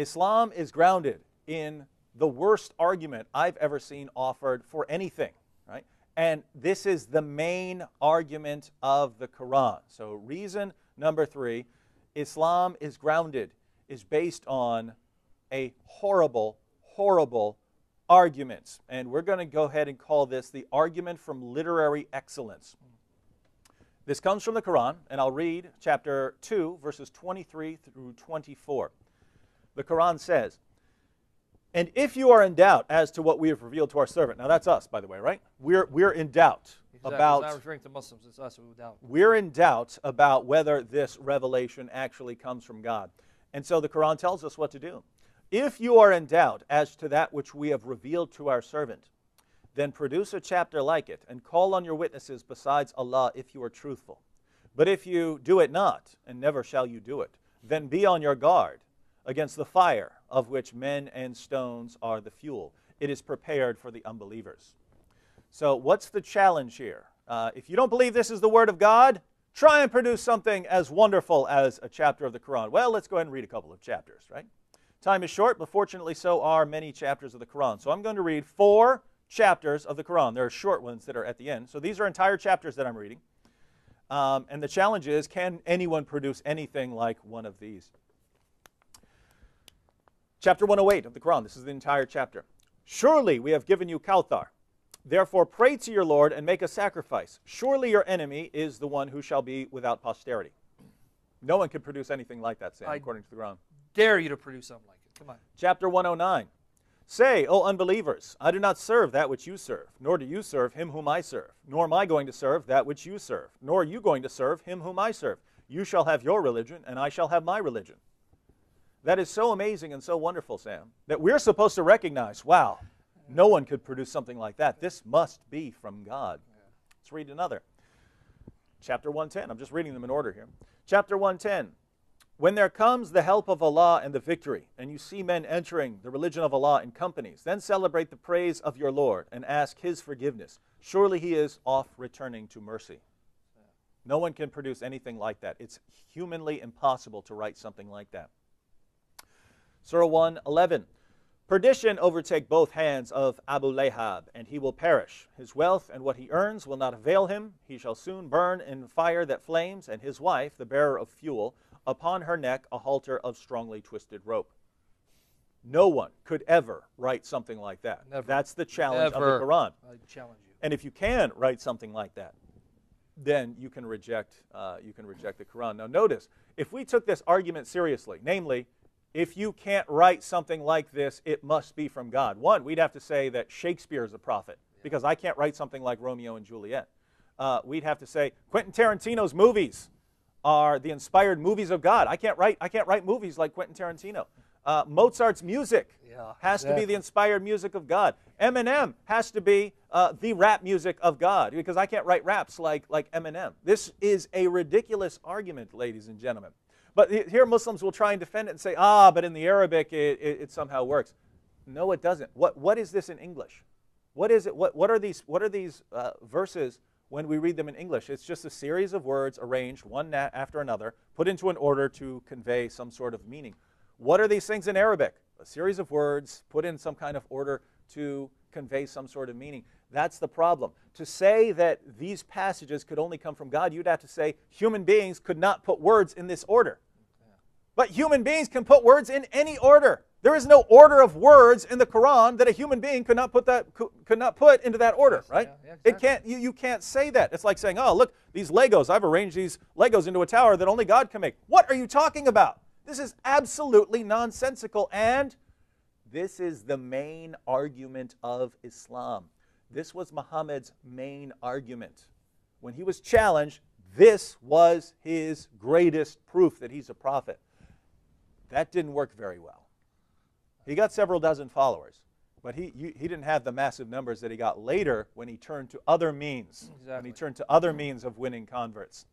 Islam is grounded in the worst argument I've ever seen offered for anything, right? And this is the main argument of the Quran. So, reason number three Islam is grounded, is based on a horrible, horrible argument. And we're going to go ahead and call this the argument from literary excellence. This comes from the Quran, and I'll read chapter 2, verses 23 through 24. The Quran says, and if you are in doubt as to what we have revealed to our servant, now that's us, by the way, right? We're, we're in doubt exactly. about. It's not referring to Muslims, it's us who doubt. We're in doubt about whether this revelation actually comes from God. And so the Quran tells us what to do. If you are in doubt as to that which we have revealed to our servant, then produce a chapter like it and call on your witnesses besides Allah if you are truthful. But if you do it not, and never shall you do it, then be on your guard against the fire of which men and stones are the fuel. It is prepared for the unbelievers. So, what's the challenge here? Uh, if you don't believe this is the Word of God, try and produce something as wonderful as a chapter of the Quran. Well, let's go ahead and read a couple of chapters, right? Time is short, but fortunately, so are many chapters of the Quran. So, I'm going to read four chapters of the Quran. There are short ones that are at the end. So, these are entire chapters that I'm reading. Um, and the challenge is can anyone produce anything like one of these? Chapter 108 of the Quran, this is the entire chapter. Surely we have given you Kauthar. Therefore pray to your Lord and make a sacrifice. Surely your enemy is the one who shall be without posterity. No one can produce anything like that, Sam, I according to the Quran. dare you to produce something like it. Come on. Chapter 109. Say, O unbelievers, I do not serve that which you serve, nor do you serve him whom I serve, nor am I going to serve that which you serve, nor are you going to serve him whom I serve. You shall have your religion, and I shall have my religion. That is so amazing and so wonderful, Sam, that we're supposed to recognize wow, no one could produce something like that. This must be from God. Let's read another. Chapter 110. I'm just reading them in order here. Chapter 110. When there comes the help of Allah and the victory, and you see men entering the religion of Allah in companies, then celebrate the praise of your Lord and ask His forgiveness. Surely He is off returning to mercy. No one can produce anything like that. It's humanly impossible to write something like that. Surah 1:11. Perdition overtake both hands of Abu Lahab, and he will perish. His wealth and what he earns will not avail him. He shall soon burn in fire that flames, and his wife, the bearer of fuel, upon her neck a halter of strongly twisted rope. No one could ever write something like that. Never. That's the challenge of the Quran. I challenge you. And if you can write something like that, then you can reject uh, you can reject the Quran. Now notice, if we took this argument seriously, namely if you can't write something like this, it must be from God. One, we'd have to say that Shakespeare is a prophet because I can't write something like Romeo and Juliet. Uh, we'd have to say Quentin Tarantino's movies are the inspired movies of God. I can't write, I can't write movies like Quentin Tarantino. Uh, Mozart's music yeah, has exactly. to be the inspired music of God. Eminem has to be uh, the rap music of God because I can't write raps like, like Eminem. This is a ridiculous argument, ladies and gentlemen. But here Muslims will try and defend it and say, ah, but in the Arabic it, it, it somehow works. No, it doesn't. What, what is this in English? What is it? What, what are these, what are these uh, verses when we read them in English? It's just a series of words arranged one after another, put into an order to convey some sort of meaning. What are these things in Arabic? A series of words put in some kind of order to convey some sort of meaning. That's the problem. To say that these passages could only come from God, you'd have to say human beings could not put words in this order. But human beings can put words in any order. There is no order of words in the Quran that a human being could not put that could not put into that order, right? Yeah, exactly. It can't you, you can't say that. It's like saying, "Oh, look, these Legos. I've arranged these Legos into a tower that only God can make." What are you talking about? This is absolutely nonsensical and this is the main argument of Islam. This was Muhammad's main argument. When he was challenged, this was his greatest proof that he's a prophet. That didn't work very well. He got several dozen followers, but he, you, he didn't have the massive numbers that he got later when he turned to other means, exactly. when he turned to other means of winning converts.